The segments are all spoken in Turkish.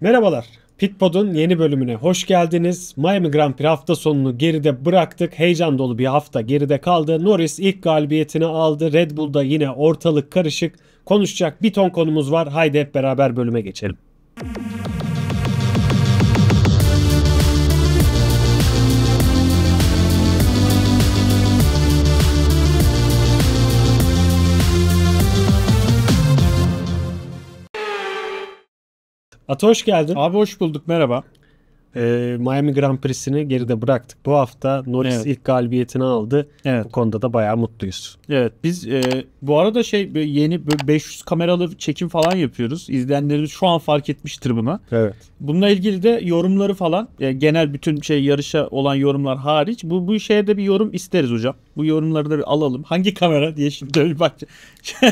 Merhabalar. Pitpod'un yeni bölümüne hoş geldiniz. Miami Grand Prix hafta sonunu geride bıraktık. Heyecan dolu bir hafta geride kaldı. Norris ilk galibiyetini aldı. Red Bull'da yine ortalık karışık. Konuşacak bir ton konumuz var. Haydi hep beraber bölüme geçelim. Ata hoş geldin. Abi hoş bulduk merhaba. Ee, Miami Grand Prix'sini geride bıraktık. Bu hafta Norris evet. ilk galibiyetini aldı. Evet. Bu konuda da bayağı mutluyuz. Evet biz e, bu arada şey yeni 500 kameralı çekim falan yapıyoruz. İzleyenlerimiz şu an fark etmiştir buna. Evet. Bununla ilgili de yorumları falan e, genel bütün şey yarışa olan yorumlar hariç bu bu şeye de bir yorum isteriz hocam. Bu yorumları bir alalım. Hangi kamera diye şimdi bir bak.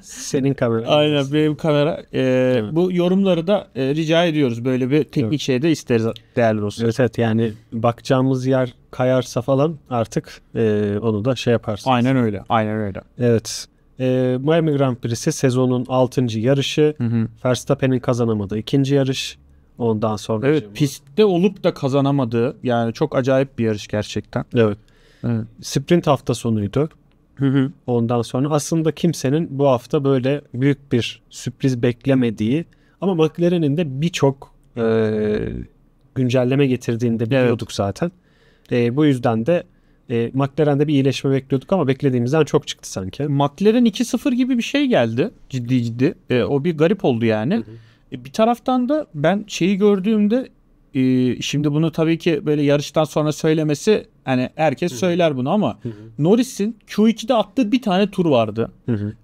Senin kamera. Aynen benim kamera. Ee, evet. Bu yorumları da e, rica ediyoruz. Böyle bir teknik evet. şey de isteriz değerli dostlar. Evet, evet yani bakacağımız yer kayarsa falan artık e, onu da şey yaparsınız. Aynen öyle. Aynen öyle. Evet. E, Miami Grand Prix'si sezonun 6. yarışı. Hı hı. Verstappen'in kazanamadığı ikinci yarış. Ondan sonra. Evet pistte olup da kazanamadığı yani çok acayip bir yarış gerçekten. Evet. Evet. Sprint hafta sonuydu. Hı hı. Ondan sonra aslında kimsenin bu hafta böyle büyük bir sürpriz beklemediği ama McLaren'in de birçok e, güncelleme getirdiğini de biliyorduk evet. zaten. E, bu yüzden de e, McLaren'de bir iyileşme bekliyorduk ama beklediğimizden çok çıktı sanki. McLaren 2-0 gibi bir şey geldi ciddi ciddi. E, o bir garip oldu yani. Hı hı. E, bir taraftan da ben şeyi gördüğümde e, şimdi bunu tabii ki böyle yarıştan sonra söylemesi Hani herkes söyler bunu ama Norris'in Q2'de attığı bir tane tur vardı.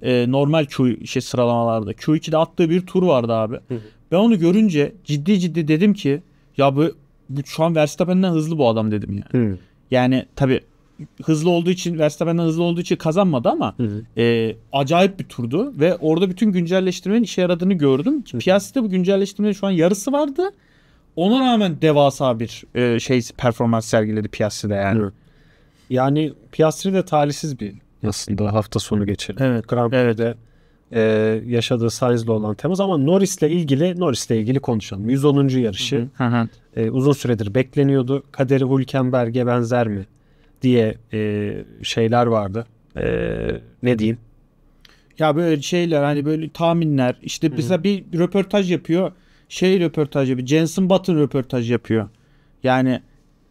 ee, normal Q şey sıralamalarda. Q2'de attığı bir tur vardı abi. ben onu görünce ciddi ciddi dedim ki ya bu, bu şu an Verstappen'den hızlı bu adam dedim yani. yani tabi hızlı olduğu için Verstappen'den hızlı olduğu için kazanmadı ama E, acayip bir turdu ve orada bütün güncelleştirmenin işe yaradığını gördüm. piyasada bu güncelleştirmenin şu an yarısı vardı. Ona rağmen devasa bir e, şey performans sergiledi Piastri'de yani. Evet. Yani Piastri de talihsiz bir aslında hafta sonu geçirdi. Evet. Grand Prix'de e, yaşadığı Sainz'le olan temas ama Norris'le ilgili Norris'le ilgili konuşalım. 110. yarışı hı hı. E, uzun süredir bekleniyordu. Kaderi Hülkenberg'e benzer mi diye e, şeyler vardı. E, ne diyeyim? Ya böyle şeyler hani böyle tahminler işte bize bir röportaj yapıyor şey röportaj yapıyor. Jensen Button röportaj yapıyor. Yani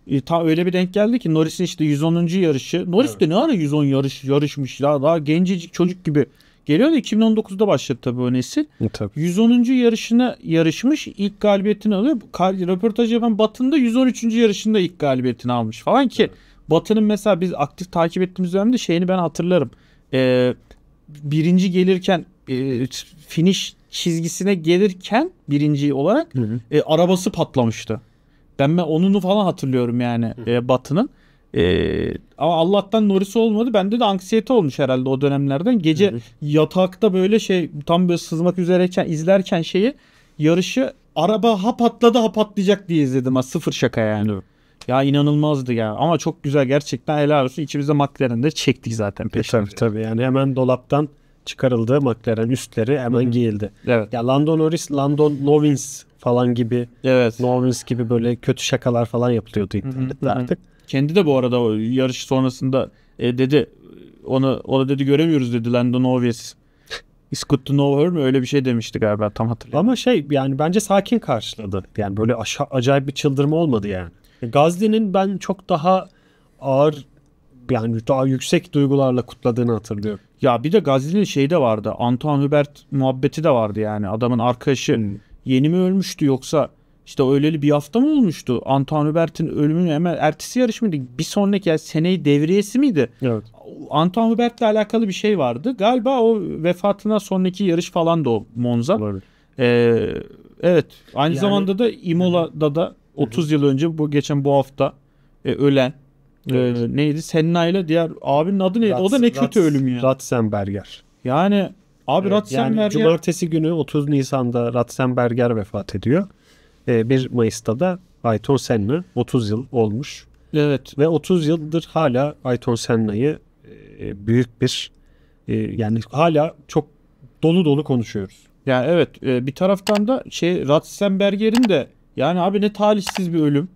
e, ta öyle bir denk geldi ki Norris'in işte 110. yarışı. Norris evet. de ne ara 110 yarış yarışmış ya daha gencecik çocuk gibi. Geliyor da 2019'da başladı tabii o nesil. E, tabii. 110. yarışına yarışmış. ilk galibiyetini alıyor. Röportaj yapan Batın'da 113. yarışında ilk galibiyetini almış falan ki evet. Batı'nın mesela biz aktif takip ettiğimiz dönemde şeyini ben hatırlarım. Ee, birinci gelirken e, finish çizgisine gelirken birinci olarak hı hı. E, arabası patlamıştı. Ben, ben onunu falan hatırlıyorum yani e, Batı'nın. Ee, ama Allah'tan Norris olmadı. Bende de anksiyete olmuş herhalde o dönemlerden. Gece hı hı. yatakta böyle şey tam böyle sızmak üzereyken izlerken şeyi yarışı araba ha patladı ha patlayacak diye izledim. Ha, sıfır şaka yani. Evet. Ya inanılmazdı ya. Ama çok güzel gerçekten helal olsun. İçimizde McLaren'de çektik zaten peşinde. E, tabii tabii yani hemen dolaptan çıkarıldı. McLaren üstleri hemen giyildi. Evet. Ya Lando Norris, Lando Novins falan gibi. Evet. Novins gibi böyle kötü şakalar falan yapılıyordu internette artık. Kendi de bu arada o yarış sonrasında e, dedi onu ona dedi göremiyoruz dedi Lando Norris. Is good to know her mi? Öyle bir şey demişti galiba tam hatırlıyorum. Ama şey yani bence sakin karşıladı. Yani böyle aşa- acayip bir çıldırma olmadı yani. E, Gazli'nin ben çok daha ağır yani daha yüksek duygularla kutladığını hatırlıyorum. Ya bir de Gazze'li şey de vardı. Antoine Hubert muhabbeti de vardı yani. Adamın arkadaşı hmm. yeni mi ölmüştü yoksa işte öyleli bir hafta mı olmuştu? Antoine Hubert'in ölümünün hemen ertesi yarış mıydı? Bir sonraki yani seneyi devriyesi miydi? Evet. Antoine Hubert'le alakalı bir şey vardı. Galiba o vefatına sonraki yarış falan da o Monza. Olabilir. Ee, evet. Aynı yani, zamanda da Imola'da da 30 yıl önce bu geçen bu hafta e, ölen ee, evet. Ee, neydi? Senna ile diğer abinin adı neydi? Rats, o da ne kötü Rats, ölüm ya. Ratzenberger. Yani abi evet, Ratzenberger. Yani cumartesi günü 30 Nisan'da Ratzenberger vefat ediyor. Ee, 1 Mayıs'ta da Ayton Senna 30 yıl olmuş. Evet. Ve 30 yıldır hala Ayton Senna'yı e, büyük bir e, yani hala çok dolu dolu konuşuyoruz. Yani evet e, bir taraftan da şey Ratzenberger'in de yani abi ne talihsiz bir ölüm.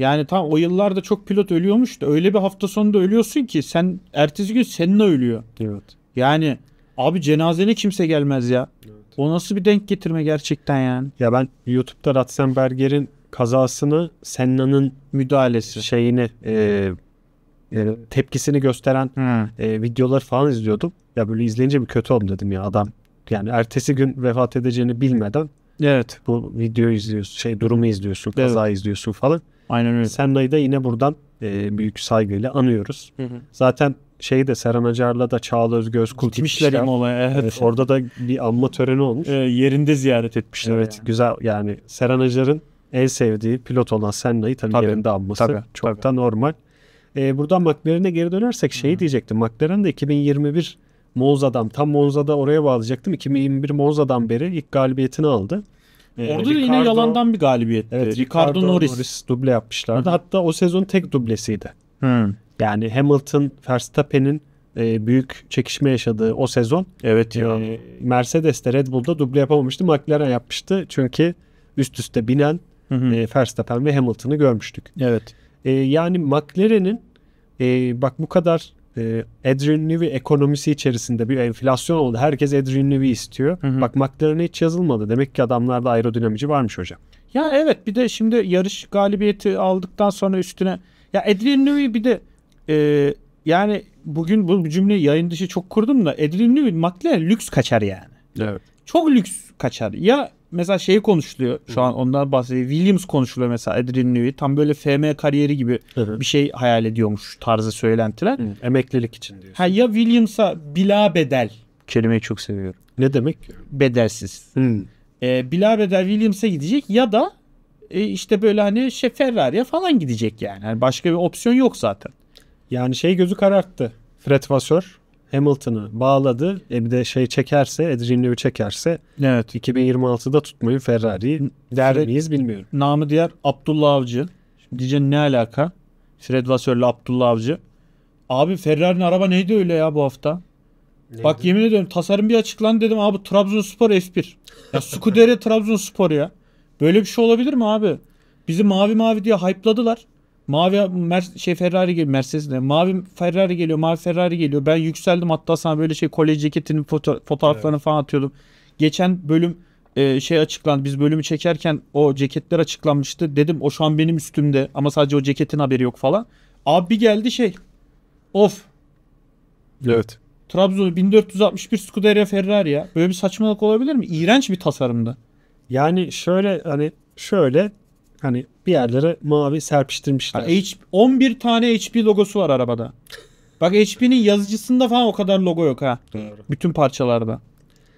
Yani tam o yıllarda çok pilot ölüyormuş da öyle bir hafta sonunda ölüyorsun ki sen ertesi gün seninle ölüyor. Evet. Yani abi cenazene kimse gelmez ya. Evet. O nasıl bir denk getirme gerçekten yani. Ya ben YouTube'da Ratzenberger'in kazasını Senna'nın müdahalesi şeyini e, yani e, tepkisini gösteren hmm. e, videoları falan izliyordum. Ya böyle izleyince bir kötü oldum dedim ya adam. Yani ertesi gün vefat edeceğini bilmeden Evet. Bu videoyu izliyorsun, şey durumu izliyorsun, kazayı evet. izliyorsun falan. Aynen öyle. Senna'yı da yine buradan e, büyük saygıyla anıyoruz. Hı hı. Zaten şey de Serhan Acar'la da Çağla Özgöz kul gitmişler. Olaya, evet. evet. Orada da bir anma töreni olmuş. E, yerinde ziyaret etmişler. Evet yani. güzel yani Serhan Acar'ın en sevdiği pilot olan Senna'yı tabii, tabii yerinde anması tabii, çok tabii. da normal. E, buradan McLaren'e geri dönersek şeyi hı diyecektim. McLaren de 2021 Monza'dan tam Monza'da oraya bağlayacaktım. 2021 Monza'dan beri ilk galibiyetini aldı. Ee, Orada Ricardo, yine yalandan bir galibiyetti. Evet, e, Ricardo, Ricardo Norris. Norris duble yapmışlardı. Hatta o sezon tek dublesiydi. Hı. Yani Hamilton, Verstappen'in e, büyük çekişme yaşadığı o sezon. Evet e, ya. E, Mercedes'te Red Bull'da duble yapamamıştı. McLaren yapmıştı. Çünkü üst üste binen E, Verstappen ve Hamilton'ı görmüştük. Evet. E, yani McLaren'in e, bak bu kadar e, Adrian Newey ekonomisi içerisinde bir enflasyon oldu. Herkes Adrian Newey istiyor. Hı hı. Bak McLaren'e hiç yazılmadı. Demek ki adamlarda aerodinamici varmış hocam. Ya evet bir de şimdi yarış galibiyeti aldıktan sonra üstüne ya Adrian Newey bir de e, yani bugün bu cümleyi yayın dışı çok kurdum da Adrian Newey McLaren lüks kaçar yani. Evet. Çok lüks kaçar. Ya mesela şeyi konuşuluyor şu an ondan bahsediyor. Williams konuşuluyor mesela Adrian Newey. Tam böyle FM kariyeri gibi bir şey hayal ediyormuş tarzı söylentiler. Hı. Emeklilik için diyorsun. Ha, ya Williams'a bila bedel. Kelimeyi çok seviyorum. Ne demek? Bedelsiz. Hı. Ee, bila bedel Williams'a gidecek ya da e, işte böyle hani şey Ferrari'ye falan gidecek yani. yani. Başka bir opsiyon yok zaten. Yani şey gözü kararttı. Fred Vasseur Hamilton'ı bağladı. E bir de şey çekerse, Adrian Newey çekerse evet. 2026'da tutmayı Ferrari'yi der miyiz bilmiyorum. Namı diğer Abdullah Avcı. diyeceğin ne alaka? Fred Vasseur Abdullah Avcı. Abi Ferrari'nin araba neydi öyle ya bu hafta? Neydi? Bak yemin ediyorum tasarım bir açıklan dedim abi Trabzonspor F1. Ya Scuderia Trabzonspor ya. Böyle bir şey olabilir mi abi? Bizi mavi mavi diye hype'ladılar. Mavi Mer şey Ferrari geliyor Mercedes ne? Mavi Ferrari geliyor, mavi Ferrari geliyor. Ben yükseldim hatta sana böyle şey kolye ceketinin foto fotoğraflarını evet. falan atıyordum. Geçen bölüm e, şey açıklandı. Biz bölümü çekerken o ceketler açıklanmıştı. Dedim o şu an benim üstümde ama sadece o ceketin haberi yok falan. Abi geldi şey. Of. Evet. Trabzon 1461 Scuderia Ferrari ya. Böyle bir saçmalık olabilir mi? İğrenç bir tasarımdı. Yani şöyle hani şöyle Hani bir yerlere mavi serpiştirmişler. Ha, H, 11 tane HP logosu var arabada. Bak HP'nin yazıcısında falan o kadar logo yok ha. Doğru. Bütün parçalarda.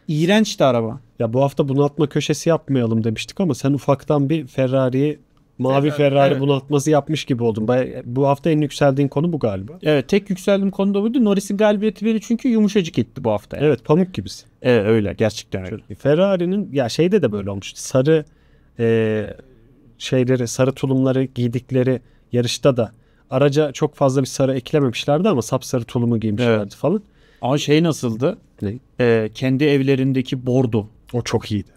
İğrençti araba. Ya bu hafta bunaltma köşesi yapmayalım demiştik ama sen ufaktan bir Ferrari'yi mavi Ferrari, Ferrari evet. bunaltması yapmış gibi oldun. Bu hafta en yükseldiğin konu bu galiba. Evet tek yükseldiğim konu da buydu. Norris'in galibiyeti beni çünkü yumuşacık etti bu hafta. Yani. Evet pamuk gibisin. Evet öyle gerçekten öyle. Ferrari'nin ya şeyde de böyle olmuştu Sarı e, şeyleri, sarı tulumları giydikleri yarışta da araca çok fazla bir sarı eklememişlerdi ama sapsarı tulumu giymişlerdi evet. falan. Ama şey nasıldı? Ne? Ee, kendi evlerindeki bordo. O çok iyiydi.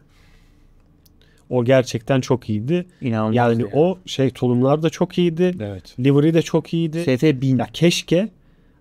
O gerçekten çok iyiydi. İnanılmaz. Yani, yani o şey tulumlar da çok iyiydi. Evet. Livery de çok iyiydi. SF1000. Ya keşke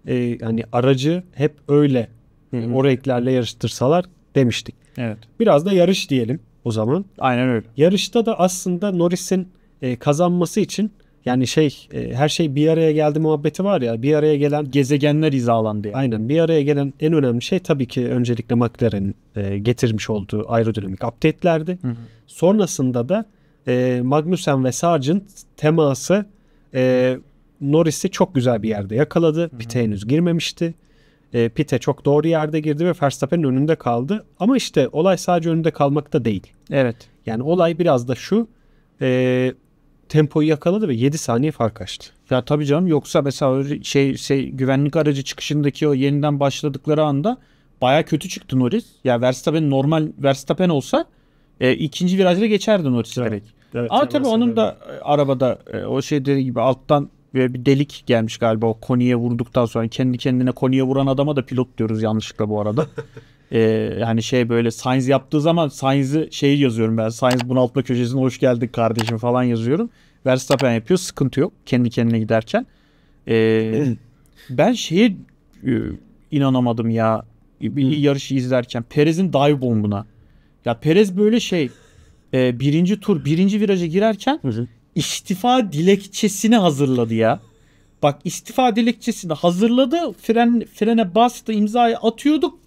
e, hani aracı hep öyle Hı-hı. o renklerle yarıştırsalar demiştik. Evet. Biraz da yarış diyelim o zaman. Aynen öyle. Yarışta da aslında Norris'in e, kazanması için yani şey e, her şey bir araya geldi muhabbeti var ya bir araya gelen gezegenler izalandı. Yani. Aynen bir araya gelen en önemli şey tabii ki öncelikle McLaren'in e, getirmiş olduğu aerodinamik update'lerdi. Hı hı. Sonrasında da e, Magnussen ve Sargent teması e, Norris'i çok güzel bir yerde yakaladı. Pite henüz girmemişti e, pite çok doğru yerde girdi ve Verstappen'in önünde kaldı. Ama işte olay sadece önünde kalmakta değil. Evet. Yani olay biraz da şu. E, tempoyu yakaladı ve 7 saniye fark açtı. Ya tabii canım yoksa mesela şey şey güvenlik aracı çıkışındaki o yeniden başladıkları anda baya kötü çıktı Norris. Ya Verstappen normal Verstappen olsa e, ikinci virajda geçerdi Norris evet. Evet, Ama tabii onun da arabada e, o şey dediği gibi alttan ve bir delik gelmiş galiba o Koni'ye vurduktan sonra. Kendi kendine Koni'ye vuran adama da pilot diyoruz yanlışlıkla bu arada. ee, şey böyle Sainz yaptığı zaman Sainz'i şey yazıyorum ben. Sainz bunaltma köşesine hoş geldik kardeşim falan yazıyorum. Verstappen yapıyor sıkıntı yok kendi kendine giderken. Ee, ben şeye e, inanamadım ya bir yarışı izlerken Perez'in dive bombuna. Ya Perez böyle şey e, birinci tur birinci viraja girerken istifa dilekçesini hazırladı ya. Bak istifa dilekçesini hazırladı. Fren, frene bastı imzayı atıyorduk.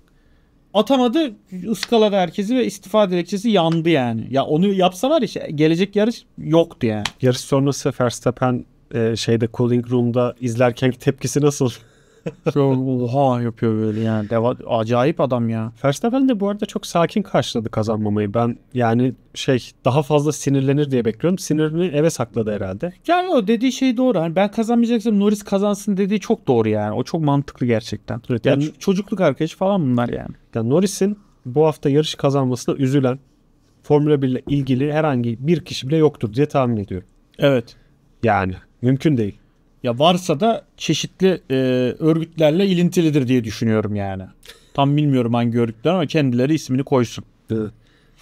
Atamadı ıskaladı herkesi ve istifa dilekçesi yandı yani. Ya onu yapsa var işte gelecek yarış yoktu yani. Yarış sonrası Verstappen e, şeyde cooling room'da izlerken tepkisi nasıl? Şöyle oha yapıyor böyle yani. Deva, acayip adam ya. Verstappen de bu arada çok sakin karşıladı kazanmamayı. Ben yani şey daha fazla sinirlenir diye bekliyorum. Sinirini eve sakladı herhalde. Yani o dediği şey doğru. Yani ben kazanmayacaksam Norris kazansın dediği çok doğru yani. O çok mantıklı gerçekten. Evet, yani, yani çocukluk arkadaşı falan bunlar yani. yani Norris'in bu hafta yarış kazanmasına üzülen Formula 1 ile ilgili herhangi bir kişi bile yoktur diye tahmin ediyorum. Evet. Yani mümkün değil. Ya varsa da çeşitli e, örgütlerle ilintilidir diye düşünüyorum yani. Tam bilmiyorum hangi örgütler ama kendileri ismini koysun.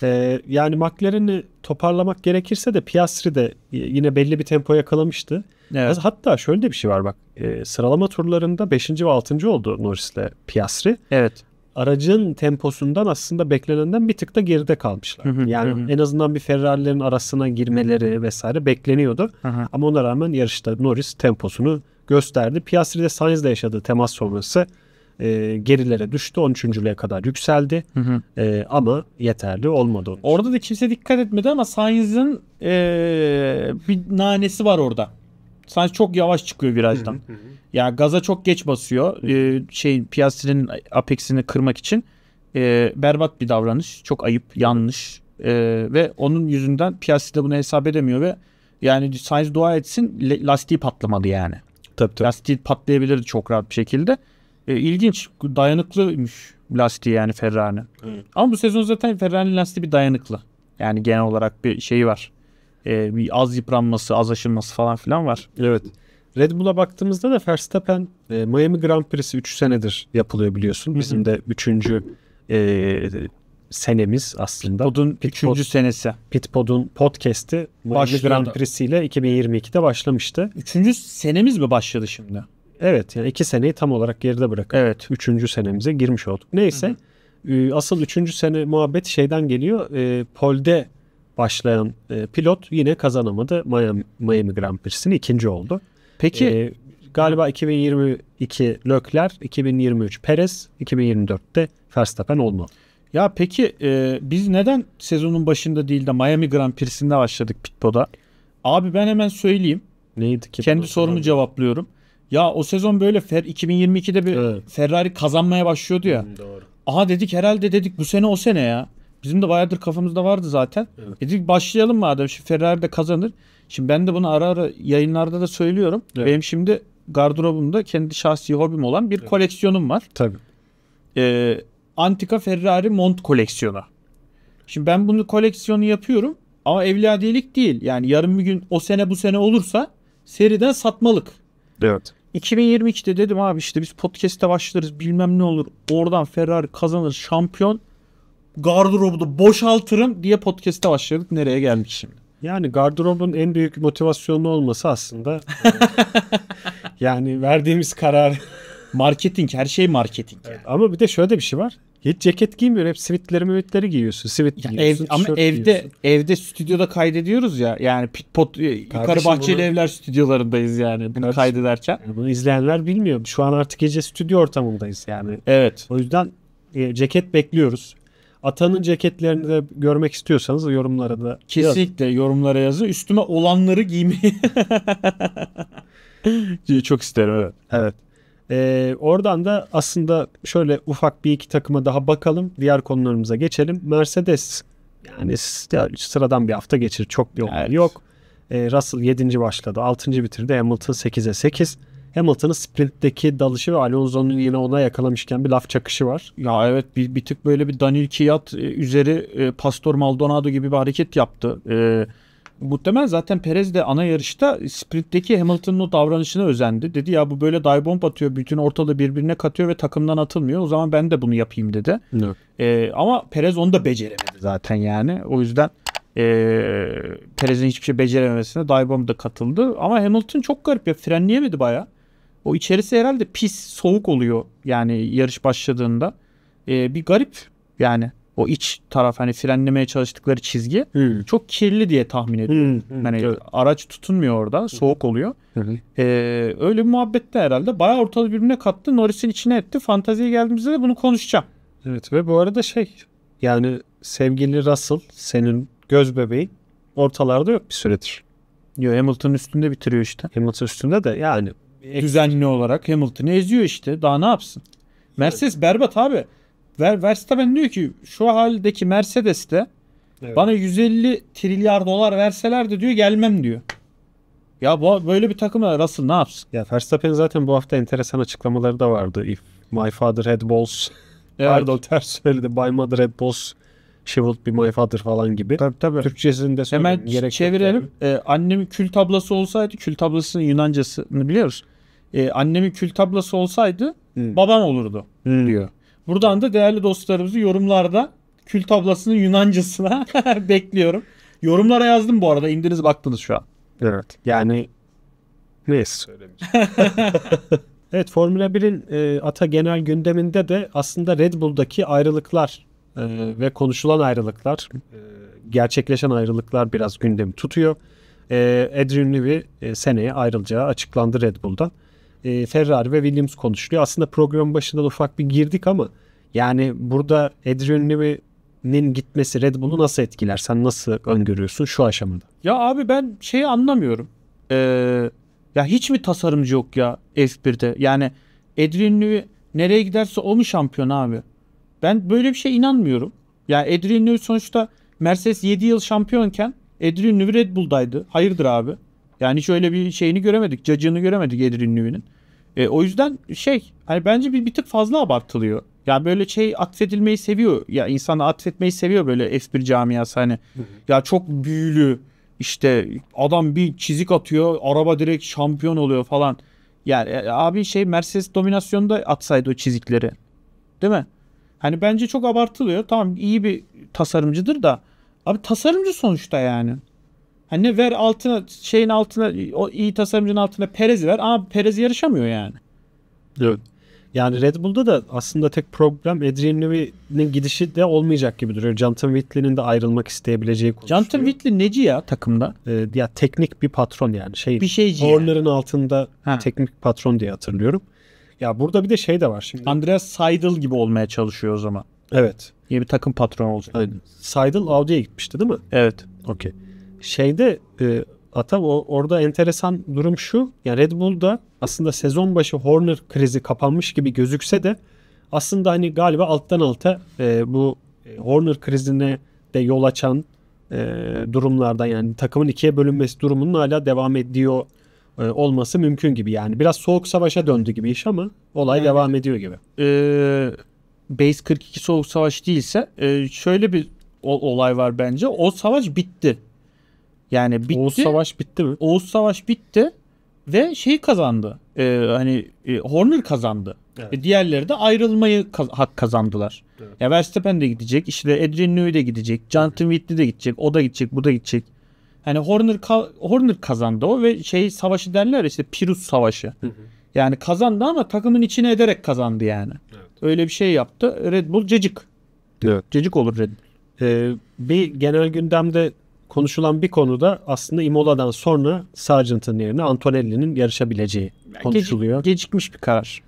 Ee, yani McLaren'i toparlamak gerekirse de Piastri de yine belli bir tempo yakalamıştı. Evet. Hatta şöyle de bir şey var bak. E, sıralama turlarında 5. ve 6. oldu Norris'le Piastri. Evet aracın temposundan aslında beklenenden bir tık da geride kalmışlar. Hı hı, yani hı. en azından bir Ferrari'lerin arasına girmeleri vesaire bekleniyordu. Hı hı. Ama ona rağmen yarışta Norris temposunu gösterdi. Piastri de Sainz'de yaşadığı temas sonrası e, gerilere düştü. 13.lüğe kadar yükseldi. Hı hı. E, ama yeterli olmadı. Onun için. Orada da kimse dikkat etmedi ama Sainz'in e, bir nanesi var orada sanki çok yavaş çıkıyor virajdan. Ya yani gaza çok geç basıyor. Ee, şey Piastri'nin Apex'ini kırmak için e, berbat bir davranış. Çok ayıp, yanlış. E, ve onun yüzünden Piastri de bunu hesap edemiyor ve yani Sainz dua etsin lastiği patlamadı yani. Tabii, tabii. Lastiği patlayabilirdi çok rahat bir şekilde. E, ilginç, dayanıklıymış lastiği yani Ferrari'nin. Ama bu sezon zaten Ferrari'nin lastiği bir dayanıklı. Yani genel olarak bir şeyi var e, bir az yıpranması, az aşınması falan filan var. Evet. Red Bull'a baktığımızda da Verstappen e, Miami Grand Prix'si 3 senedir yapılıyor biliyorsun. Bizim hı de 3. E, senemiz aslında. Pod'un 3. Pod, senesi. Pitpod'un podcast'i Miami Grand Prix'si ile 2022'de başlamıştı. 3. senemiz mi başladı şimdi? Evet yani 2 seneyi tam olarak geride bırakıp evet. 3. senemize girmiş olduk. Neyse Hı-hı. E, asıl 3. sene muhabbet şeyden geliyor. E, Pol'de başlayan e, pilot yine kazanamadı. Miami, Miami Grand Prix'sini ikinci oldu. Peki ee, galiba 2022 Lökler, 2023 Perez, 2024'te Verstappen olmalı. Ya peki e, biz neden sezonun başında değil de Miami Grand Prix'sinde başladık pitpod'a? Abi ben hemen söyleyeyim. Neydi ki? Kendi sorumu abi? cevaplıyorum. Ya o sezon böyle Fer 2022'de bir evet. Ferrari kazanmaya başlıyordu ya. Hı, doğru. Aha dedik herhalde dedik bu sene o sene ya. Bizim de bayağıdır kafamızda vardı zaten. Evet. Dedik başlayalım madem şu Ferrari de kazanır. Şimdi ben de bunu ara ara yayınlarda da söylüyorum. Evet. Benim şimdi gardırobumda kendi şahsi hobim olan bir evet. koleksiyonum var. Tabii. Ee, Antika Ferrari mont koleksiyonu. Şimdi ben bunu koleksiyonu yapıyorum ama evladiyelik değil. Yani yarın bir gün o sene bu sene olursa seriden satmalık. Evet. 2022'de dedim abi işte biz podcast'te başlarız bilmem ne olur. Oradan Ferrari kazanır şampiyon gardırobu boşaltırım diye podcast'e başladık. Nereye geldik şimdi? Yani gardırobun en büyük motivasyonu olması aslında. E, yani verdiğimiz karar. marketing her şey marketing. Yani. Evet, ama bir de şöyle bir şey var. Hiç ceket giymiyor. Hep sivitleri müvitleri giyiyorsun. Sivit giyiyorsun. Ev, ama evde giyiyorsun. evde stüdyoda kaydediyoruz ya. Yani pitpot e, yukarı bahçeli bunu, evler stüdyolarındayız yani bunu kardeşim, kaydederken. bunu izleyenler bilmiyor. Şu an artık gece stüdyo ortamındayız yani. Evet. O yüzden e, ceket bekliyoruz. Atanın ceketlerini de görmek istiyorsanız yorumlara da Kesinlikle yaz. yorumlara yazın. Üstüme olanları giymeyi. Çok isterim evet. Evet. Ee, oradan da aslında şöyle ufak bir iki takıma daha bakalım. Diğer konularımıza geçelim. Mercedes yani sıradan bir hafta geçir. Çok bir olay evet. yok. Ee, Russell 7. başladı. 6. bitirdi. Hamilton 8'e 8. Hamilton'ın sprintteki dalışı ve Alonso'nun yine ona yakalamışken bir laf çakışı var. Ya evet bir, bir tık böyle bir Daniel Kiyat e, üzeri e, Pastor Maldonado gibi bir hareket yaptı. E, muhtemelen zaten Perez de ana yarışta sprintteki Hamilton'ın o davranışına özendi. Dedi ya bu böyle dive bomb atıyor. Bütün ortalığı birbirine katıyor ve takımdan atılmıyor. O zaman ben de bunu yapayım dedi. E, ama Perez onu da beceremedi zaten yani. O yüzden e, Perez'in hiçbir şey becerememesine dive da katıldı. Ama Hamilton çok garip ya. Frenleyemedi bayağı. O içerisi herhalde pis, soğuk oluyor yani yarış başladığında. Ee, bir garip yani o iç taraf hani frenlemeye çalıştıkları çizgi hmm. çok kirli diye tahmin ediyorum. Hmm. Hmm. Yani evet. araç tutunmuyor orada, soğuk oluyor. Hmm. Ee, öyle bir muhabbette herhalde bayağı ortalığı birbirine kattı. Norris'in içine etti. Fanteziye geldiğimizde de bunu konuşacağım. Evet ve bu arada şey yani sevgili Russell senin göz bebeğin ortalarda yok bir süredir. Yo Hamilton üstünde bitiriyor işte. Hamilton üstünde de yani düzenli olarak Hamilton'ı eziyor işte. Daha ne yapsın? Mercedes berbat abi. Ver, Verstappen diyor ki şu haldeki Mercedes'te evet. bana 150 trilyar dolar verseler de diyor gelmem diyor. Ya bu böyle bir takıma Russell ne yapsın? Ya Verstappen zaten bu hafta enteresan açıklamaları da vardı. If my father had balls. Evet. Pardon ters söyledi. My mother had balls. She would be my father falan gibi. Tabii tabii. Türkçesinde de Hemen gerek çevirelim. Ee, annem kül tablası olsaydı kül tablasının Yunancasını biliyoruz e, annemin kül tablası olsaydı Hı. babam olurdu Hı. diyor. Buradan da değerli dostlarımızı yorumlarda kül tablasının Yunancısına bekliyorum. Yorumlara yazdım bu arada. İndiniz baktınız şu an. Evet. Yani neyse evet Formula 1'in e, ata genel gündeminde de aslında Red Bull'daki ayrılıklar e, ve konuşulan ayrılıklar, e, gerçekleşen ayrılıklar biraz gündemi tutuyor. E, Adrian Newey e, seneye ayrılacağı açıklandı Red Bull'dan e, Ferrari ve Williams konuşuluyor. Aslında programın başında da ufak bir girdik ama yani burada Adrian Newey'nin gitmesi Red Bull'u nasıl etkiler? Sen nasıl öngörüyorsun şu aşamada? Ya abi ben şeyi anlamıyorum. Ee, ya hiç mi tasarımcı yok ya F1'de? Yani Adrian Newey nereye giderse o mu şampiyon abi? Ben böyle bir şey inanmıyorum. Ya yani Adrian Newey sonuçta Mercedes 7 yıl şampiyonken Adrian Newey Red Bull'daydı. Hayırdır abi? Yani hiç öyle bir şeyini göremedik. Cacığını göremedik Adrian Newey'nin. E, o yüzden şey hani bence bir, bir tık fazla abartılıyor. Yani böyle şey atfedilmeyi seviyor. Ya insan atfetmeyi seviyor böyle espri camiası hani. ya çok büyülü işte adam bir çizik atıyor araba direkt şampiyon oluyor falan. Yani e, abi şey Mercedes dominasyonda atsaydı o çizikleri. Değil mi? Hani bence çok abartılıyor. Tamam iyi bir tasarımcıdır da abi tasarımcı sonuçta yani. Hani ver altına şeyin altına o iyi tasarımcının altına Perez'i ver ama Perez yarışamıyor yani. Evet. Yani Red Bull'da da aslında tek problem Adrian Newey'nin gidişi de olmayacak gibi duruyor. Jonathan Whitley'nin de ayrılmak isteyebileceği konuşuluyor. Jonathan Whitley neci ya takımda? Ee, ya teknik bir patron yani. Şey, bir şeyci. Horner'ın yani. altında ha. teknik patron diye hatırlıyorum. Ya burada bir de şey de var şimdi. Andreas Seidel gibi olmaya çalışıyor o zaman. Evet. Yeni bir takım patronu olacak. Aynen. Seidel Audi'ye gitmişti değil mi? Evet. Okey şeyde e, Ata orada enteresan durum şu. Yani Red Bull'da aslında sezon başı Horner krizi kapanmış gibi gözükse de aslında hani galiba alttan alta e, bu e, Horner krizine de yol açan e, durumlardan yani takımın ikiye bölünmesi durumunun hala devam ediyor e, olması mümkün gibi. Yani biraz soğuk savaşa döndü gibi iş ama olay yani, devam ediyor gibi. E, Base 42 soğuk savaş değilse e, şöyle bir olay var bence. O savaş bitti. Yani bitti. Oğuz Savaş bitti mi? Oğuz Savaş bitti ve şey kazandı. E, hani e, Horner kazandı. Evet. Ve diğerleri de ayrılmayı kaz- hak kazandılar. Evet. Ya Verstappen de gidecek, işte Adrian Newey de gidecek, Jonathan Whitley de gidecek, o da gidecek, bu da gidecek. Hani Horner ka- Horner kazandı o ve şey savaşı derler işte Pirus savaşı. Hı hı. Yani kazandı ama takımın içine ederek kazandı yani. Evet. Öyle bir şey yaptı. Red Bull cecik. Evet. Cacık olur Red Bull. Ee, bir genel gündemde konuşulan bir konu da aslında Imola'dan sonra Sargent'ın yerine Antonelli'nin yarışabileceği konuşuluyor. Gecik, gecikmiş bir karar.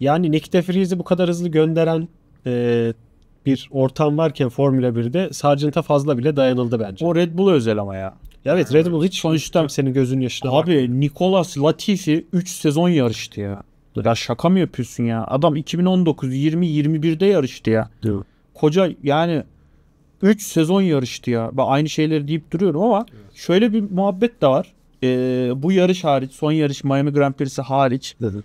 Yani Nick de bu kadar hızlı gönderen e, bir ortam varken Formula 1'de Sargent'a fazla bile dayanıldı bence. O Red Bull özel ama ya. Ya evet Red Bull hiç sonuçta senin gözün yaşına. Abi bak. Nicolas Latifi 3 sezon yarıştı ya. Ya şaka mı yapıyorsun ya? Adam 2019, 20, 21'de yarıştı ya. Değil mi? Koca yani 3 sezon yarıştı ya. Ben aynı şeyleri deyip duruyorum ama evet. şöyle bir muhabbet de var. Ee, bu yarış hariç, son yarış Miami Grand Prix'si hariç evet.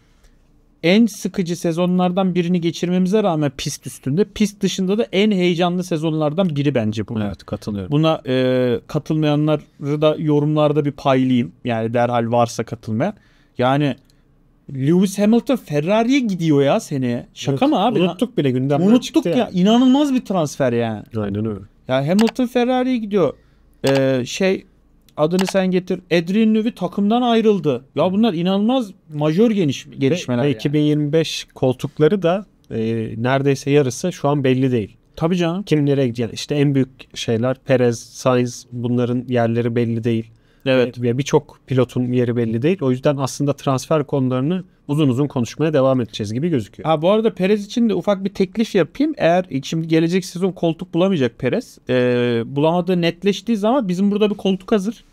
en sıkıcı sezonlardan birini geçirmemize rağmen pist üstünde, pist dışında da en heyecanlı sezonlardan biri bence bu. Evet katılıyorum. Buna e, katılmayanları da yorumlarda bir paylayayım. Yani derhal varsa katılmayan. Yani Lewis Hamilton Ferrari'ye gidiyor ya seneye. Şaka evet, mı abi? Unuttuk bile gündemden Unuttuk çıktı ya. ya. İnanılmaz bir transfer yani. Aynen öyle. Ya Hamilton Ferrari'ye gidiyor. Ee, şey adını sen getir. Adrian Newey takımdan ayrıldı. Ya hmm. bunlar inanılmaz majör geniş gelişmeler. Ve, yani. 2025 koltukları da e, neredeyse yarısı şu an belli değil. Tabii canım. Kim nereye gidecek? İşte en büyük şeyler Perez, Sainz bunların yerleri belli değil. Evet. Ve hani, birçok pilotun yeri belli değil. O yüzden aslında transfer konularını uzun uzun konuşmaya devam edeceğiz gibi gözüküyor. Ha bu arada Perez için de ufak bir teklif yapayım. Eğer şimdi gelecek sezon koltuk bulamayacak Perez. E, bulamadığı netleştiği zaman bizim burada bir koltuk hazır.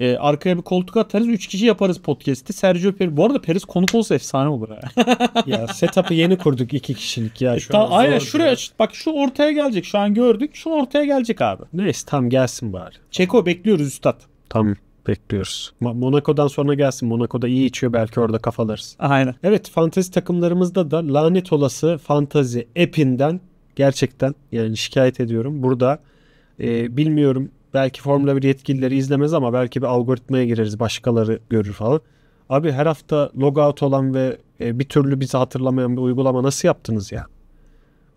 E, arkaya bir koltuk atarız. üç kişi yaparız podcast'i. Sergio Perez. Bu arada Perez konuk olsa efsane olur ha. ya setup'ı yeni kurduk iki kişilik ya e, şu e, an. Aynen şuraya ya. bak şu ortaya gelecek. Şu an gördük. Şu ortaya gelecek abi. Neyse tam gelsin bari. Çeko bekliyoruz üstad. Tamam bekliyoruz. Monaco'dan sonra gelsin. Monaco'da iyi içiyor belki orada kafalarız. Aynen. Evet fantezi takımlarımızda da lanet olası fantazi epinden gerçekten yani şikayet ediyorum. Burada e, bilmiyorum belki Formula 1 yetkilileri izlemez ama belki bir algoritmaya gireriz başkaları görür falan. Abi her hafta logout olan ve e, bir türlü bizi hatırlamayan bir uygulama nasıl yaptınız ya?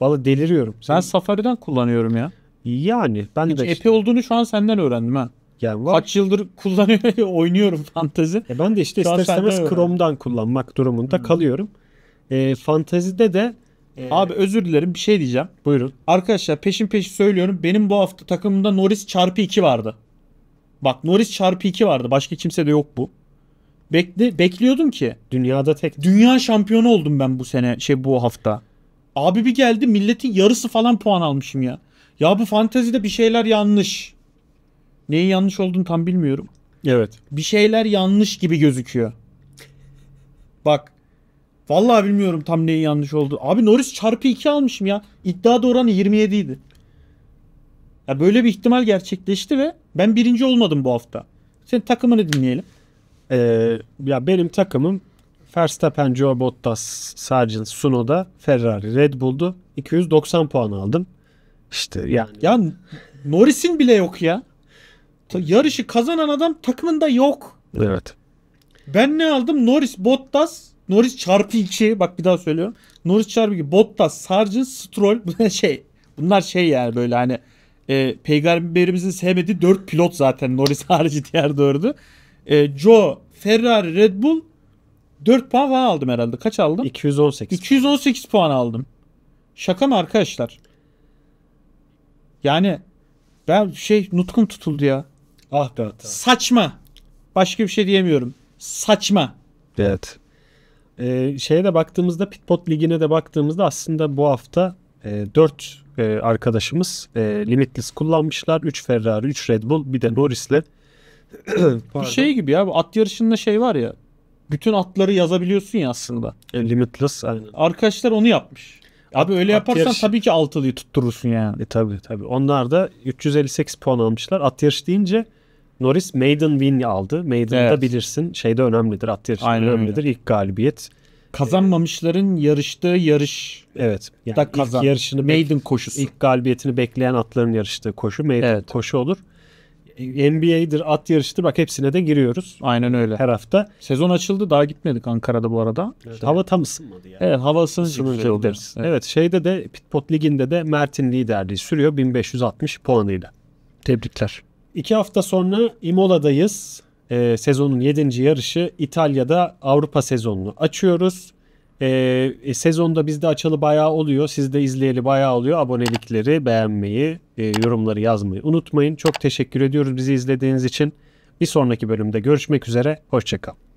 Vallahi deliriyorum. Sen... Ben Safari'den kullanıyorum ya. Yani ben Hiç de... Epi işte... olduğunu şu an senden öğrendim ha. Yani var. Kaç yıldır kullanıyorum, oynuyorum Fantazi. E ben de işte Şu ister istemez Chrome'dan kullanmak durumunda hmm. kalıyorum. E, fantezide de ee, Abi özür dilerim bir şey diyeceğim. Buyurun. Arkadaşlar peşin peşin söylüyorum. Benim bu hafta takımımda Norris çarpı 2 vardı. Bak Norris çarpı 2 vardı. Başka kimse de yok bu. Bekle, bekliyordum ki. Dünyada tek. Dünya şampiyonu oldum ben bu sene şey bu hafta. Abi bir geldi milletin yarısı falan puan almışım ya. Ya bu fantazide bir şeyler yanlış. Neyin yanlış olduğunu tam bilmiyorum. Evet. Bir şeyler yanlış gibi gözüküyor. Bak. Vallahi bilmiyorum tam neyin yanlış oldu. Abi Norris çarpı 2 almışım ya. İddia oranı 27 idi. Ya böyle bir ihtimal gerçekleşti ve ben birinci olmadım bu hafta. Senin takımını dinleyelim. Ee, ya benim takımım Verstappen, Joe Bottas, Sargent, Sunoda, Ferrari, Red Bull'du. 290 puan aldım. İşte yani. Ya Norris'in bile yok ya yarışı kazanan adam takımında yok. Evet. Ben ne aldım? Norris Bottas. Norris çarpı 2. Bak bir daha söylüyorum. Norris çarpı 2. Bottas, Sargent, Stroll. Bu ne şey. Bunlar şey yani böyle hani e, peygamberimizin sevmediği 4 pilot zaten Norris harici diğer dördü. E, Joe, Ferrari, Red Bull 4 puan falan aldım herhalde. Kaç aldım? 218. 218 puan aldım. Şaka mı arkadaşlar? Yani ben şey nutkum tutuldu ya. Ah be hata. Saçma. Başka bir şey diyemiyorum. Saçma. Evet. Ee, şeye de baktığımızda Pitpot Ligi'ne de baktığımızda aslında bu hafta e, 4 e, arkadaşımız e, Limitless kullanmışlar. 3 Ferrari, 3 Red Bull bir de Norris'le. bu şey gibi ya bu at yarışında şey var ya. Bütün atları yazabiliyorsun ya aslında. E, limitless aynen. Arkadaşlar onu yapmış. Abi öyle at yaparsan yarışı... tabii ki altılıyı tutturursun yani. E tabii tabii. Onlar da 358 puan almışlar. At yarışı deyince Norris Maiden win aldı. Maiden'da evet. bilirsin şeyde önemlidir. At yarışında Aynen önemlidir. Öyle. İlk galibiyet. Kazanmamışların ee, yarıştığı yarış. Evet. Yani da kazan. yarışını Maiden koşusu. İlk galibiyetini bekleyen atların yarıştığı koşu Maiden evet. koşu olur. E, NBA'dir, at yarıştır. Bak hepsine de giriyoruz. Aynen öyle. Her hafta. Sezon açıldı. Daha gitmedik Ankara'da bu arada. Evet, hava tam ısınmadı yani. Evet hava ısınınca güzel Evet. evet şeyde de Pitpot Ligi'nde de Mert'in liderliği sürüyor. 1560 puanıyla. Tebrikler. İki hafta sonra Imola'dayız. E, sezonun yedinci yarışı İtalya'da Avrupa sezonunu açıyoruz. Ee, e, sezonda bizde açalı bayağı oluyor. Siz de izleyeli bayağı oluyor. Abonelikleri, beğenmeyi, e, yorumları yazmayı unutmayın. Çok teşekkür ediyoruz bizi izlediğiniz için. Bir sonraki bölümde görüşmek üzere. Hoşçakalın.